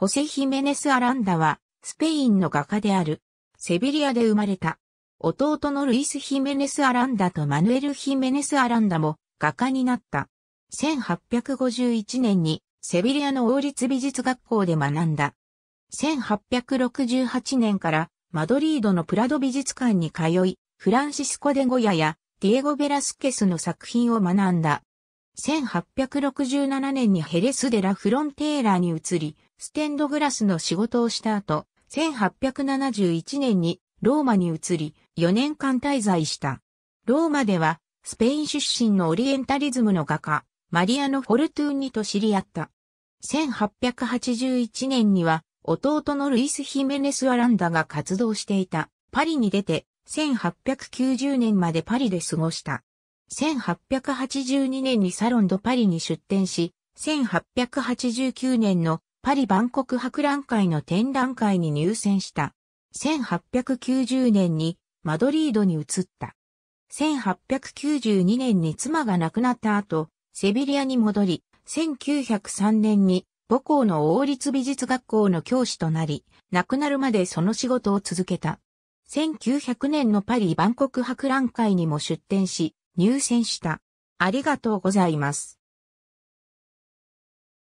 ホセ・ヒメネス・アランダは、スペインの画家である、セビリアで生まれた。弟のルイス・ヒメネス・アランダとマヌエル・ヒメネス・アランダも画家になった。1851年にセビリアの王立美術学校で学んだ。1868年からマドリードのプラド美術館に通い、フランシスコ・デ・ゴヤやディエゴ・ベラスケスの作品を学んだ。1867年にヘレス・デ・ラ・フロンテーラに移り、ステンドグラスの仕事をした後、1871年にローマに移り、4年間滞在した。ローマでは、スペイン出身のオリエンタリズムの画家、マリアのフォルトゥーニと知り合った。1881年には、弟のルイス・ヒメネス・アランダが活動していた、パリに出て、1890年までパリで過ごした。1882年にサロンドパリに出展し、1889年のパリ万国博覧会の展覧会に入選した。1890年にマドリードに移った。1892年に妻が亡くなった後、セビリアに戻り、1903年に母校の王立美術学校の教師となり、亡くなるまでその仕事を続けた。1900年のパリ万国博覧会にも出展し、入選した。ありがとうございます。